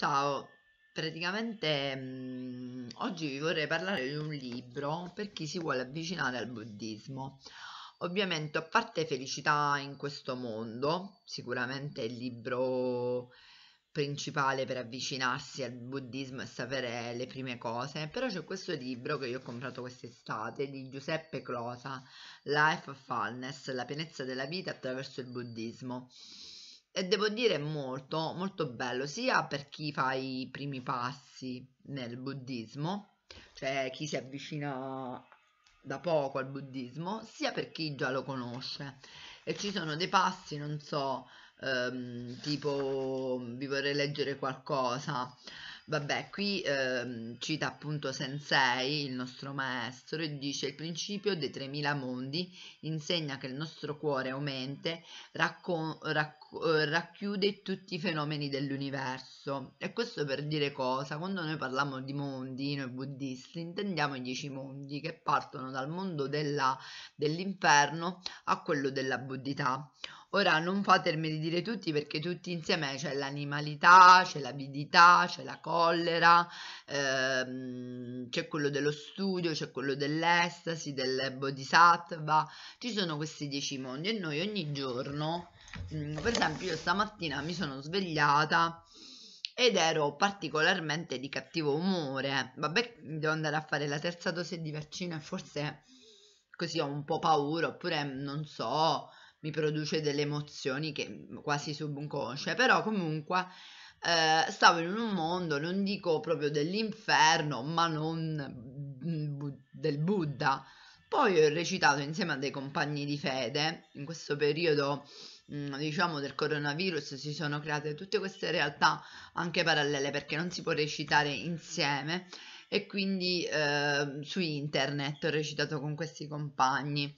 Ciao, praticamente mh, mm, oggi vi vorrei parlare di un libro per chi si vuole avvicinare al buddismo. Ovviamente, a parte Felicità in questo mondo, sicuramente il libro principale per avvicinarsi al buddismo e sapere le prime cose, però c'è questo libro che io ho comprato quest'estate di Giuseppe Closa, Life of Fullness, la pienezza della vita attraverso il buddismo e devo dire molto molto bello sia per chi fa i primi passi nel buddismo cioè chi si avvicina da poco al buddismo sia per chi già lo conosce e ci sono dei passi non so ehm, tipo vi vorrei leggere qualcosa Vabbè, qui eh, cita appunto Sensei, il nostro maestro, e dice il principio dei 3000 mondi insegna che il nostro cuore o mente racco- racco- eh, racchiude tutti i fenomeni dell'universo. E questo per dire cosa? Quando noi parliamo di mondi, noi buddisti, intendiamo i dieci mondi che partono dal mondo della, dell'inferno a quello della buddhità. Ora non fatemi di dire tutti perché tutti insieme c'è l'animalità, c'è l'avidità, c'è la collera, ehm, c'è quello dello studio, c'è quello dell'estasi, del bodhisattva, ci sono questi dieci mondi e noi ogni giorno, mm, per esempio io stamattina mi sono svegliata ed ero particolarmente di cattivo umore, vabbè devo andare a fare la terza dose di vaccino e forse così ho un po' paura oppure non so mi produce delle emozioni che mm, quasi subconsce, però comunque eh, stavo in un mondo, non dico proprio dell'inferno, ma non mm, bu- del Buddha. Poi ho recitato insieme a dei compagni di fede, in questo periodo mm, diciamo del coronavirus si sono create tutte queste realtà anche parallele perché non si può recitare insieme e quindi eh, su internet ho recitato con questi compagni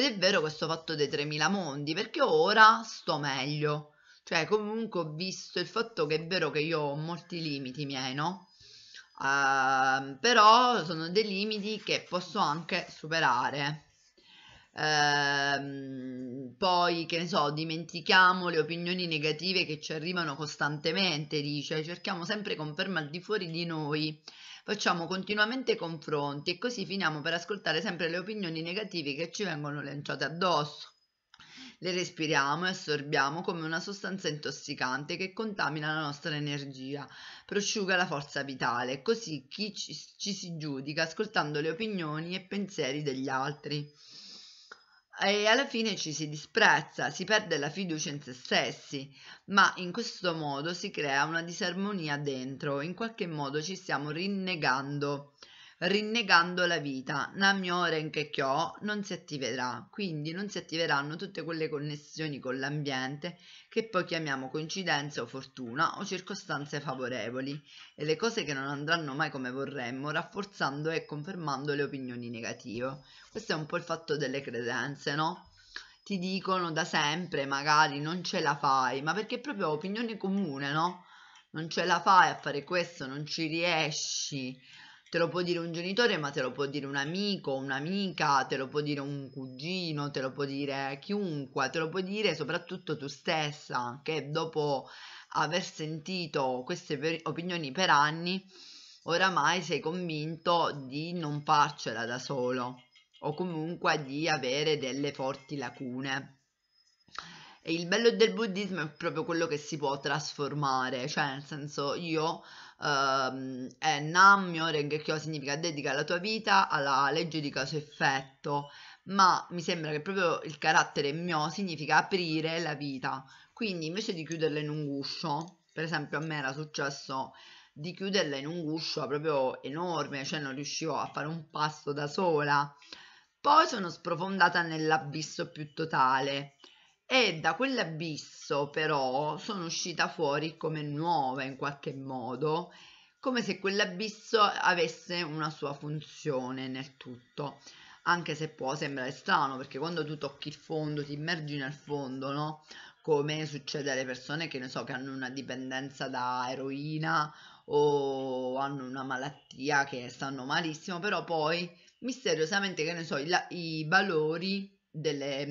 ed è vero questo fatto dei 3000 mondi, perché ora sto meglio. Cioè, comunque ho visto il fatto che è vero che io ho molti limiti miei, no? Uh, però sono dei limiti che posso anche superare. Ehm, poi, che ne so, dimentichiamo le opinioni negative che ci arrivano costantemente, dice, cerchiamo sempre conferma al di fuori di noi. Facciamo continuamente confronti e così finiamo per ascoltare sempre le opinioni negative che ci vengono lanciate addosso. Le respiriamo e assorbiamo come una sostanza intossicante che contamina la nostra energia, prosciuga la forza vitale, così chi ci, ci si giudica ascoltando le opinioni e pensieri degli altri e alla fine ci si disprezza, si perde la fiducia in se stessi, ma in questo modo si crea una disarmonia dentro, in qualche modo ci stiamo rinnegando rinnegando la vita. Namyo Renkekyo non si attiverà, quindi non si attiveranno tutte quelle connessioni con l'ambiente che poi chiamiamo coincidenza o fortuna o circostanze favorevoli e le cose che non andranno mai come vorremmo, rafforzando e confermando le opinioni negative. Questo è un po' il fatto delle credenze, no? ti dicono da sempre magari non ce la fai, ma perché è proprio opinione comune, no? Non ce la fai a fare questo, non ci riesci, Te lo può dire un genitore, ma te lo può dire un amico, un'amica, te lo può dire un cugino, te lo può dire chiunque, te lo può dire soprattutto tu stessa, che dopo aver sentito queste opinioni per anni, oramai sei convinto di non farcela da solo o comunque di avere delle forti lacune. E il bello del buddismo è proprio quello che si può trasformare, cioè nel senso io ehm, è Nam Kyo significa dedica la tua vita alla legge di caso effetto, ma mi sembra che proprio il carattere Myo significa aprire la vita, quindi invece di chiuderla in un guscio, per esempio a me era successo di chiuderla in un guscio proprio enorme, cioè non riuscivo a fare un passo da sola. Poi sono sprofondata nell'abisso più totale e da quell'abisso però sono uscita fuori come nuova in qualche modo, come se quell'abisso avesse una sua funzione nel tutto, anche se può sembrare strano perché quando tu tocchi il fondo, ti immergi nel fondo, no? Come succede alle persone che ne so che hanno una dipendenza da eroina o hanno una malattia che stanno malissimo, però poi misteriosamente che ne so, i, la, i valori delle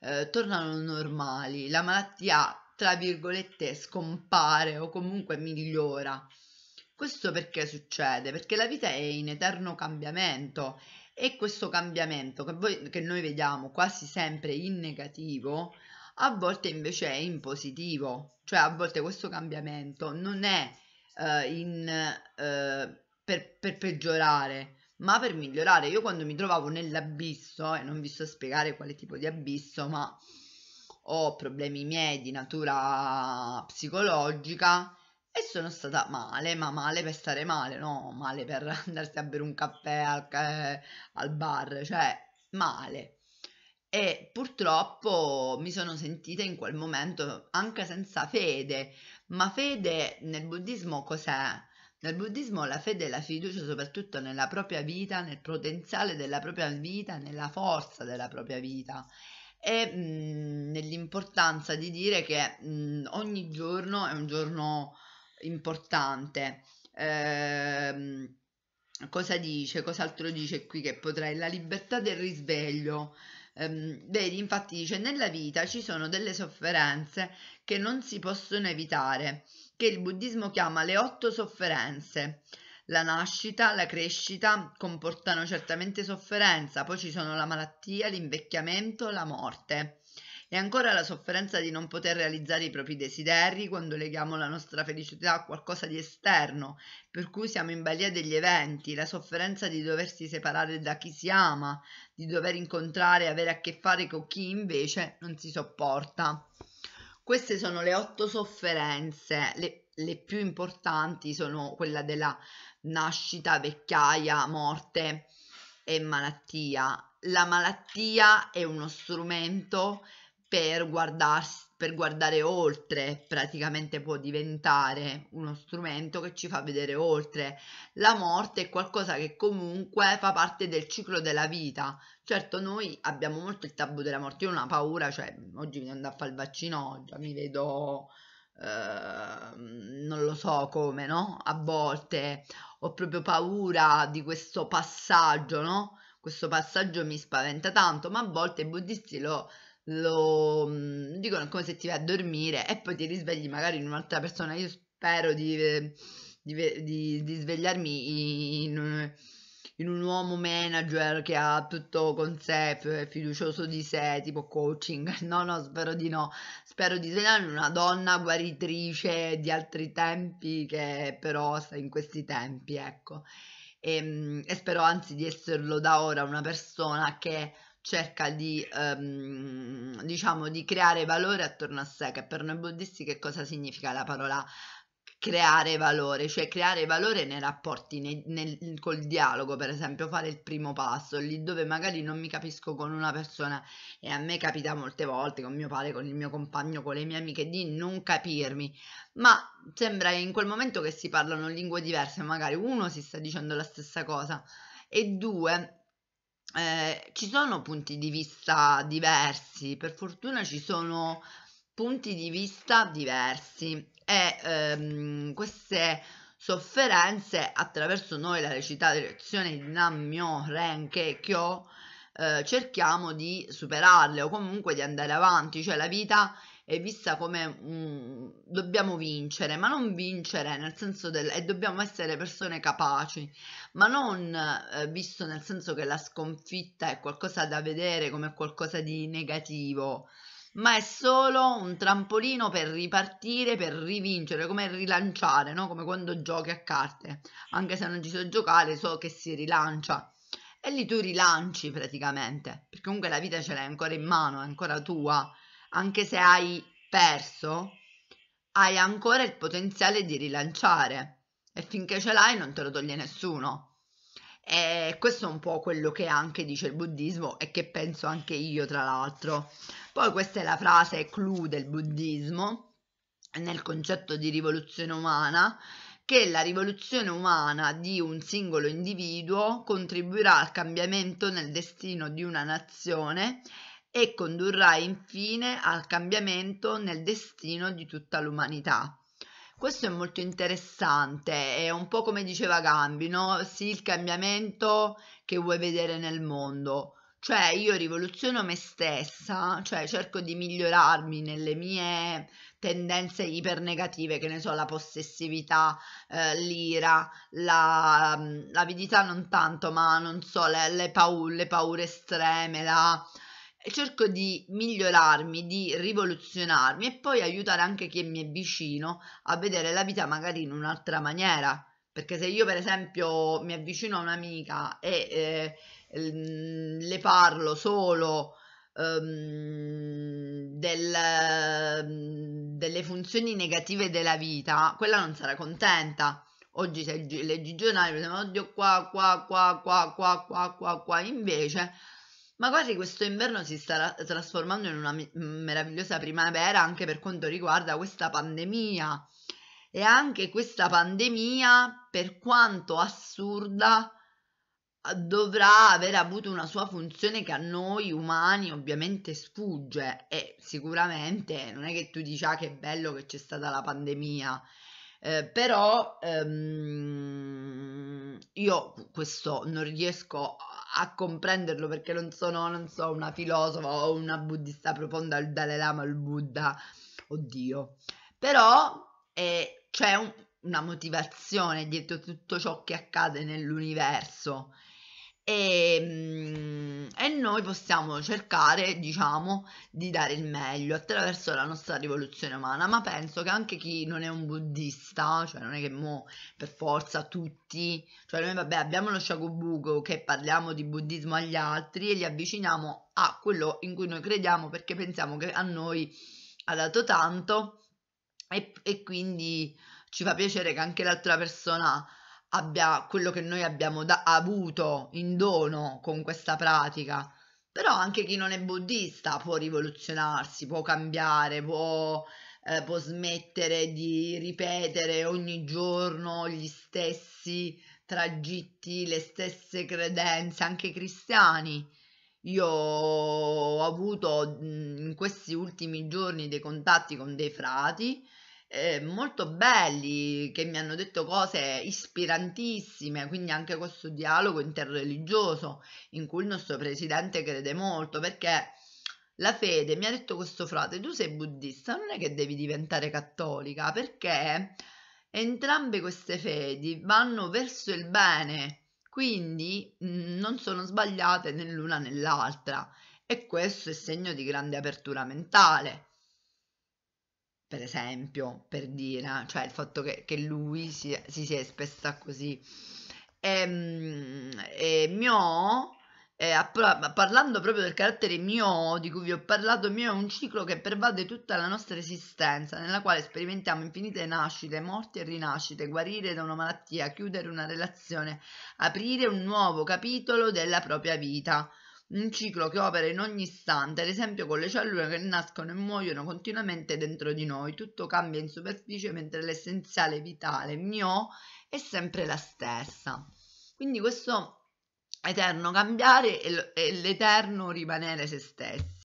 eh, tornano normali, la malattia tra virgolette scompare o comunque migliora. Questo perché succede? Perché la vita è in eterno cambiamento e questo cambiamento che, voi, che noi vediamo quasi sempre in negativo, a volte invece è in positivo, cioè a volte questo cambiamento non è eh, in, eh, per, per peggiorare, ma per migliorare. Io quando mi trovavo nell'abisso, e non vi so spiegare quale tipo di abisso, ma ho problemi miei di natura psicologica e sono stata male, ma male per stare male, no? Male per andarsi a bere un caffè al, al bar, cioè male. E purtroppo mi sono sentita in quel momento anche senza fede, ma fede nel buddismo cos'è? Nel buddismo la fede e la fiducia soprattutto nella propria vita, nel potenziale della propria vita, nella forza della propria vita e mh, mm, nell'importanza di dire che mh, mm, ogni giorno è un giorno importante. Eh, cosa dice, cos'altro dice qui che potrei? La libertà del risveglio. Eh, vedi, infatti dice, nella vita ci sono delle sofferenze che non si possono evitare che il buddismo chiama le otto sofferenze. La nascita, la crescita comportano certamente sofferenza, poi ci sono la malattia, l'invecchiamento, la morte. E ancora la sofferenza di non poter realizzare i propri desideri quando leghiamo la nostra felicità a qualcosa di esterno, per cui siamo in balia degli eventi, la sofferenza di doversi separare da chi si ama, di dover incontrare e avere a che fare con chi invece non si sopporta. Queste sono le otto sofferenze, le, le più importanti sono quella della nascita, vecchiaia, morte e malattia. La malattia è uno strumento per guardarsi per guardare oltre, praticamente può diventare uno strumento che ci fa vedere oltre. La morte è qualcosa che comunque fa parte del ciclo della vita. Certo, noi abbiamo molto il tabù della morte, io ho una paura, cioè oggi mi andrò a fare il vaccino, già mi vedo Uh, non lo so come, no? A volte ho proprio paura di questo passaggio, no? Questo passaggio mi spaventa tanto, ma a volte i buddisti lo lo mhmm, dicono come se ti vai a dormire e poi ti risvegli magari in un'altra persona. Io spero di, di, di, di svegliarmi in, in, un uomo manager che ha tutto con sé, fiducioso di sé, tipo coaching. No, no, spero di no. Spero di svegliarmi in una donna guaritrice di altri tempi che però sta in questi tempi, ecco. E, ehm, e spero anzi di esserlo da ora una persona che cerca di, ehm, diciamo, di creare valore attorno a sé, che per noi buddisti che cosa significa la parola creare valore, cioè creare valore nei rapporti, nei, nel, col dialogo, per esempio, fare il primo passo, lì dove magari non mi capisco con una persona e a me capita molte volte con mio padre, con il mio compagno, con le mie amiche di non capirmi, ma sembra in quel momento che si parlano lingue diverse, magari uno si sta dicendo la stessa cosa e due eh, ci sono punti di vista diversi, per fortuna ci sono punti di vista diversi e ehm, queste sofferenze attraverso noi la recitazione di Nam-myo Renke Kyo eh, cerchiamo di superarle o comunque di andare avanti, cioè la vita è è vista come mh, dobbiamo vincere, ma non vincere nel senso del e dobbiamo essere persone capaci, ma non eh, visto nel senso che la sconfitta è qualcosa da vedere come qualcosa di negativo, ma è solo un trampolino per ripartire, per rivincere, come rilanciare, no? come quando giochi a carte, anche se non ci so giocare, so che si rilancia. E lì tu rilanci praticamente, perché comunque la vita ce l'hai ancora in mano, è ancora tua anche se hai perso, hai ancora il potenziale di rilanciare e finché ce l'hai non te lo toglie nessuno. E questo è un po' quello che anche dice il buddismo e che penso anche io, tra l'altro. Poi questa è la frase clou del buddismo nel concetto di rivoluzione umana, che la rivoluzione umana di un singolo individuo contribuirà al cambiamento nel destino di una nazione e condurrà infine al cambiamento nel destino di tutta l'umanità. Questo è molto interessante, è un po' come diceva Gambi, no? Sì, il cambiamento che vuoi vedere nel mondo. Cioè, io rivoluziono me stessa, cioè cerco di migliorarmi nelle mie tendenze ipernegative, che ne so, la possessività, eh, l'ira, mm, l'avidità non tanto, ma non so, le, le, paure, le paure estreme, la e cerco di migliorarmi, di rivoluzionarmi e poi aiutare anche chi mi è vicino a vedere la vita magari in un'altra maniera. Perché se io per esempio mi avvicino a un'amica e eh, le parlo solo um, del, delle funzioni negative della vita, quella non sarà contenta. Oggi se leggi i giornali, oddio qua, qua, qua, qua, qua, qua, qua, qua, invece ma quasi questo inverno si sta trasformando in una meravigliosa primavera anche per quanto riguarda questa pandemia. E anche questa pandemia, per quanto assurda, dovrà aver avuto una sua funzione che a noi umani ovviamente sfugge e sicuramente non è che tu dici ah che bello che c'è stata la pandemia eh, però ehm, io questo non riesco a comprenderlo perché non sono, non so, una filosofa o una buddista profonda, il Dalai Lama, il Buddha, oddio. Però eh, c'è un, una motivazione dietro tutto ciò che accade nell'universo e, ehm, e, noi possiamo cercare, diciamo, di dare il meglio attraverso la nostra rivoluzione umana, ma penso che anche chi non è un buddista, cioè non è che mo per forza tutti, cioè noi vabbè abbiamo lo Shakubuko che parliamo di buddismo agli altri e li avviciniamo a quello in cui noi crediamo perché pensiamo che a noi ha dato tanto e, e quindi ci fa piacere che anche l'altra persona abbia quello che noi abbiamo da- avuto in dono con questa pratica. Però anche chi non è buddista può rivoluzionarsi, può cambiare, può, eh, può smettere di ripetere ogni giorno gli stessi tragitti, le stesse credenze, anche cristiani. Io ho avuto in questi ultimi giorni dei contatti con dei frati eh, molto belli che mi hanno detto cose ispirantissime, quindi anche questo dialogo interreligioso in cui il nostro presidente crede molto perché la fede mi ha detto questo frate, tu sei buddista, non è che devi diventare cattolica perché entrambe queste fedi vanno verso il bene, quindi mh, mm, non sono sbagliate né l'una né l'altra e questo è segno di grande apertura mentale per esempio, per dire, ah, cioè il fatto che, che lui si, si sia espressa così. E, ehm, e mio, eh, parlando proprio del carattere mio di cui vi ho parlato, mio è un ciclo che pervade tutta la nostra esistenza, nella quale sperimentiamo infinite nascite, morti e rinascite, guarire da una malattia, chiudere una relazione, aprire un nuovo capitolo della propria vita un ciclo che opera in ogni istante, ad esempio con le cellule che nascono e muoiono continuamente dentro di noi, tutto cambia in superficie mentre l'essenziale vitale mio è sempre la stessa. Quindi questo eterno cambiare e l'eterno rimanere se stessi.